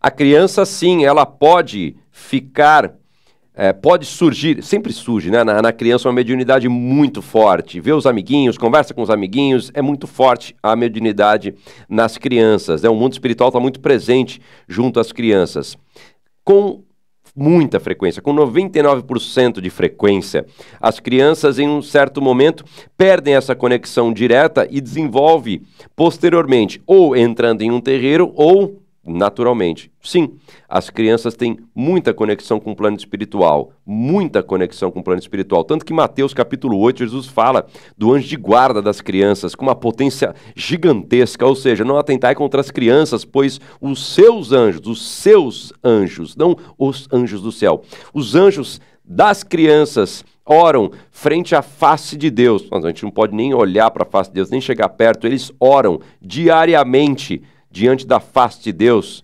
A criança, sim, ela pode ficar, é, pode surgir, sempre surge, né? Na, na, criança uma mediunidade muito forte. Vê os amiguinhos, conversa com os amiguinhos, é muito forte a mediunidade nas crianças. Né? O mundo espiritual está muito presente junto às crianças. Com muita frequência, com 99% de frequência. As crianças, em um certo momento, perdem essa conexão direta e desenvolve posteriormente, ou entrando em um terreiro, ou naturalmente. Sim, as crianças têm muita conexão com o plano espiritual, muita conexão com o plano espiritual, tanto que Mateus capítulo 8 Jesus fala do anjo de guarda das crianças com uma potência gigantesca, ou seja, não atentai contra as crianças, pois os seus anjos, os seus anjos, não os anjos do céu, os anjos das crianças oram frente à face de Deus. Mas a gente não pode nem olhar para a face de Deus, nem chegar perto, eles oram diariamente diante da face de Deus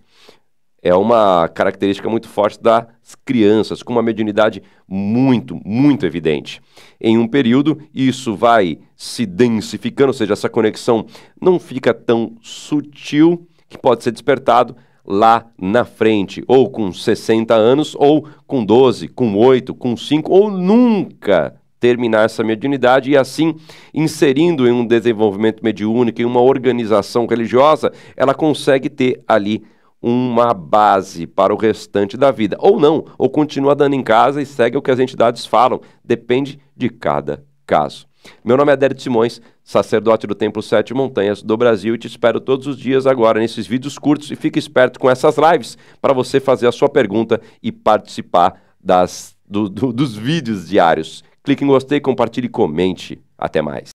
é uma característica muito forte das crianças, com uma mediunidade muito, muito evidente. Em um período, isso vai se densificando, ou seja, essa conexão não fica tão sutil que pode ser despertado lá na frente, ou com 60 anos, ou com 12, com 8, com 5, ou nunca terminar essa mediunidade e assim, inserindo em um desenvolvimento mediúnico, em uma organização religiosa, ela consegue ter ali uma base para o restante da vida. Ou não, ou continua dando em casa e segue o que as entidades falam. Depende de cada caso. Meu nome é Adélio Simões, sacerdote do Templo Sete Montanhas do Brasil e te espero todos os dias agora nesses vídeos curtos e fique esperto com essas lives para você fazer a sua pergunta e participar das, do, do, dos vídeos diários. Clique em gostei, compartilhe e comente. Até mais.